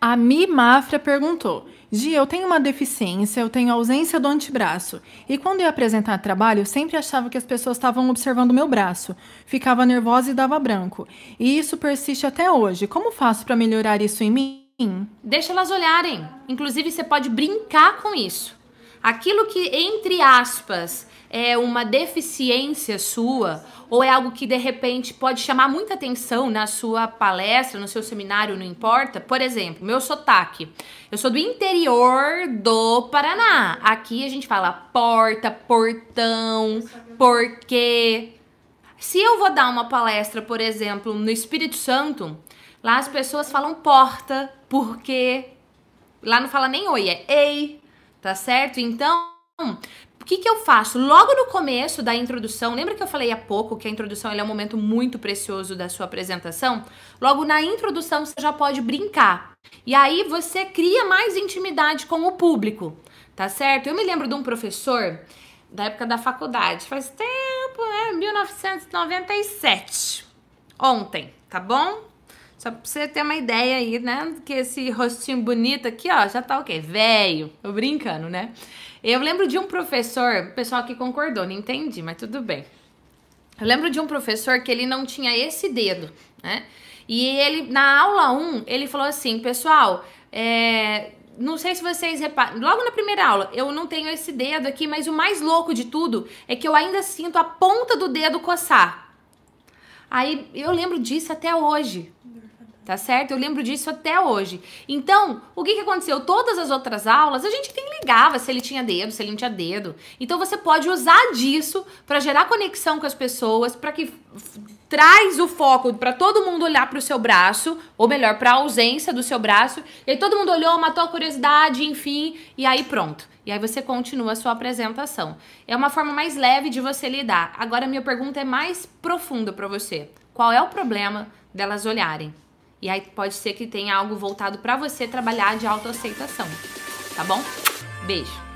A Mi Mafra perguntou: Gi, eu tenho uma deficiência, eu tenho ausência do antebraço. E quando ia apresentar trabalho, eu sempre achava que as pessoas estavam observando meu braço. Ficava nervosa e dava branco. E isso persiste até hoje. Como faço para melhorar isso em mim? Deixa elas olharem. Inclusive, você pode brincar com isso aquilo que, entre aspas, é uma deficiência sua, ou é algo que de repente pode chamar muita atenção na sua palestra, no seu seminário, não importa. Por exemplo, meu sotaque. Eu sou do interior do Paraná. Aqui a gente fala porta, portão, porquê. Se eu vou dar uma palestra, por exemplo, no Espírito Santo, lá as pessoas falam porta, porquê. Lá não fala nem oi, é ei tá certo? Então, o que, que eu faço? Logo no começo da introdução, lembra que eu falei há pouco que a introdução é um momento muito precioso da sua apresentação? Logo na introdução você já pode brincar. E aí você cria mais intimidade com o público, tá certo? Eu me lembro de um professor da época da faculdade, faz tempo, é 1997. Ontem, tá bom? Só pra você ter uma ideia aí, né? Que esse rostinho bonito aqui, ó, já tá o quê? Velho. Tô brincando, né? Eu lembro de um professor, o pessoal que concordou, não entendi, mas tudo bem. Eu lembro de um professor que ele não tinha esse dedo, né? E ele, na aula 1, ele falou assim, pessoal, é, não sei se vocês reparam, logo na primeira aula, eu não tenho esse dedo aqui, mas o mais louco de tudo é que eu ainda sinto a ponta do dedo coçar. Aí eu lembro disso até hoje tá certo? Eu lembro disso até hoje. Então, o que, que aconteceu? Todas as outras aulas, a gente nem ligava se ele tinha dedo, se ele não tinha dedo. Então, você pode usar disso para gerar conexão com as pessoas, para que traz o foco para todo mundo olhar para o seu braço, ou melhor, para a ausência do seu braço. E aí todo mundo olhou, matou a curiosidade, enfim, e aí pronto. E aí você continua a sua apresentação. É uma forma mais leve de você lidar. Agora minha pergunta é mais profunda para você. Qual é o problema delas olharem? E aí pode ser que tenha algo voltado para você trabalhar de autoaceitação, tá bom? Beijo.